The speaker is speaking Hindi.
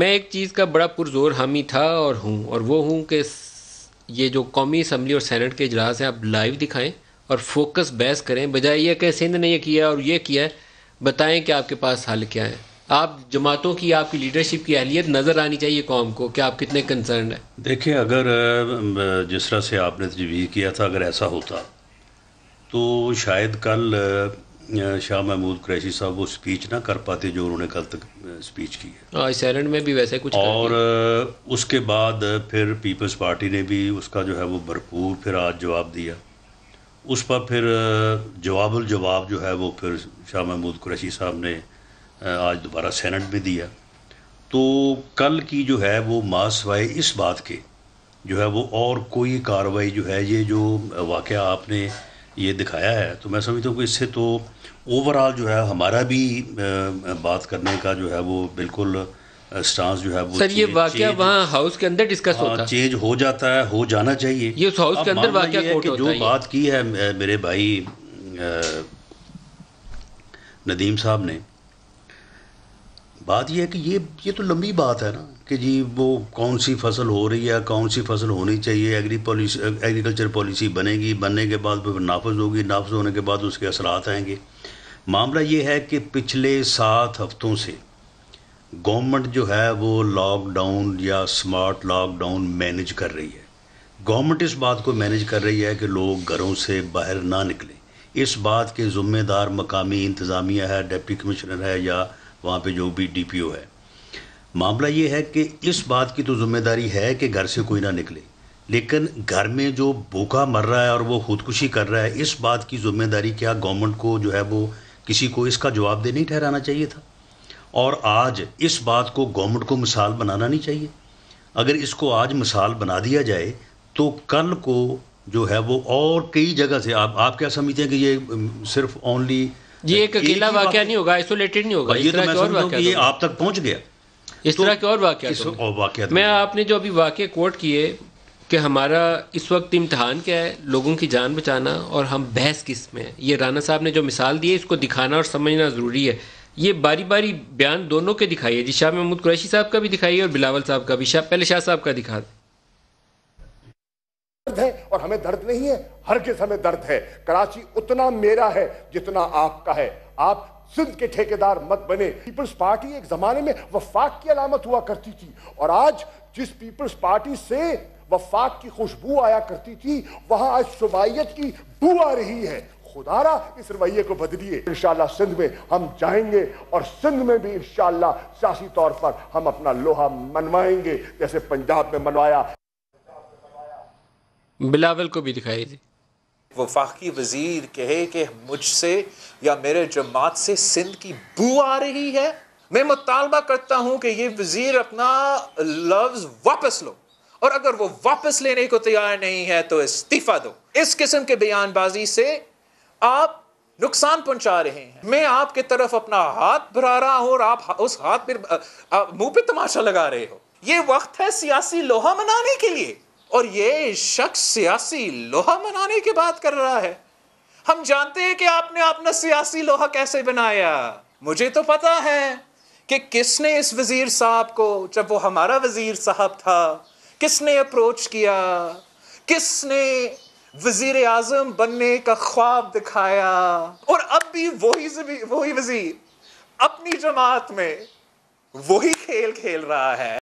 मैं एक चीज़ का बड़ा पुरजोर हामी था और हूँ और वो हूँ कि ये जो कौमी असम्बली और सैनट के इजलास हैं आप लाइव दिखाएं और फोकस बहस करें बजाय यह कि सिंध ने यह किया और ये किया है बताएं कि आपके पास हल क्या है आप जमातों की आपकी लीडरशिप की अहलियत नज़र आनी चाहिए कौम को कि आप कितने कंसर्न हैं देखिए अगर जिस तरह से आपने तजवीज़ किया था अगर ऐसा होता तो शायद कल शाह महमूद क्रैशी साहब वो स्पीच ना कर पाते जो उन्होंने कल तक स्पीच की है हाँ, इस एरेंड में भी वैसे कुछ और उसके बाद फिर पीपल्स पार्टी ने भी उसका जो है वो भरपूर फिर आज जवाब दिया उस पर फिर जवाब जवाब जो है वो फिर शाह महमूद क्रैशी साहब ने आज दोबारा सेनेट में दिया तो कल की जो है वो मासवाए इस बात के जो है वो और कोई कार्रवाई जो है ये जो वाक़ आपने ये दिखाया है तो मैं समझता हूँ कि इससे तो ओवरऑल जो है हमारा भी बात करने का जो है वो बिल्कुल स्टांस जो है वो सर ये वाक्य वहाँ हाउस के अंदर डिस्कस हाँ, होता है चेंज हो जाता है हो जाना चाहिए ये उस हाउस के अंदर वाक्य जो बात की है मेरे भाई नदीम साहब ने बात यह है कि ये ये तो लंबी बात है ना कि जी वो कौन सी फसल हो रही है कौन सी फसल होनी चाहिए एग्री पॉलिसी एग्रीकल्चर पॉलिसी बनेगी बनने के बाद फिर नाफज होगी नाफज होने के बाद उसके असरात आएंगे मामला ये है कि पिछले सात हफ्तों से गवर्नमेंट जो है वो लॉकडाउन या स्मार्ट लॉकडाउन मैनेज कर रही है गवर्नमेंट इस बात को मैनेज कर रही है कि लोग घरों से बाहर ना निकलें इस बात के ज़िम्मेदार मकामी इंतज़ामिया है डिप्टी कमिश्नर है या वहाँ पे जो भी डीपीओ है मामला ये है कि इस बात की तो जिम्मेदारी है कि घर से कोई ना निकले लेकिन घर में जो भूखा मर रहा है और वो खुदकुशी कर रहा है इस बात की जिम्मेदारी क्या गवर्नमेंट को जो है वो किसी को इसका जवाब दे नहीं ठहराना चाहिए था और आज इस बात को गवर्नमेंट को मिसाल बनाना नहीं चाहिए अगर इसको आज मिसाल बना दिया जाए तो कल को जो है वो और कई जगह से आप आप क्या समझते हैं कि ये सिर्फ ओनली ये एक अकेला वाक्य नहीं होगा आइसोलेटेड नहीं होगा इस तो तरह के और वाक्य आप तक पहुंच गया इस तरह के और वाक्य मैं आपने जो अभी वाक्य कोट किए कि हमारा इस वक्त इम्तहान क्या है लोगों की जान बचाना और हम बहस किस में है ये राना साहब ने जो मिसाल दी है इसको दिखाना और समझना ज़रूरी है ये बारी बारी बयान दोनों के दिखाइए जी शाह महमूद कुरैशी साहब का भी दिखाइए और बिलावल साहब का भी शाह पहले शाह साहब का दिखा दें दर्द है और हमें दर्द नहीं है हर किस हमें दर्द है कराची उतना मेरा है जितना आपका है आप सिंध के ठेकेदार मत बने पीपल्स पार्टी एक जमाने में वफाक की अलामत हुआ करती थी और आज जिस पीपल्स पार्टी से वफाक की खुशबू आया करती थी वहां आज सुबाइत की बू आ रही है खुदारा इस रवैये को बदलिए इन सिंध में हम जाएंगे और सिंध में भी इन सियासी तौर पर हम अपना लोहा मनवाएंगे जैसे पंजाब में मनवाया बिलावल को भी दिखाई दी वफाकी वजीर कहे कि मुझसे या मेरे जमात से सिंध की बू आ रही है मैं मुतालबा करता हूं कि ये वजीर अपना लफ्ज वापस लो और अगर वो वापस लेने को तैयार नहीं है तो इस्तीफा दो इस किस्म के बयानबाजी से आप नुकसान पहुंचा रहे हैं मैं आपके तरफ अपना हाथ भरा रहा हूं और आप उस हाथ पर मुंह पे तमाशा लगा रहे हो ये वक्त है सियासी लोहा मनाने के लिए और ये शख्स सियासी लोहा बनाने की बात कर रहा है हम जानते हैं कि आपने अपना सियासी लोहा कैसे बनाया मुझे तो पता है कि किसने इस वज़ीर साहब को जब वो हमारा वज़ीर साहब था किसने अप्रोच किया किसने वज़ीर आज़म बनने का ख्वाब दिखाया और अब भी वही वही वज़ीर अपनी जमात में वही खेल खेल रहा है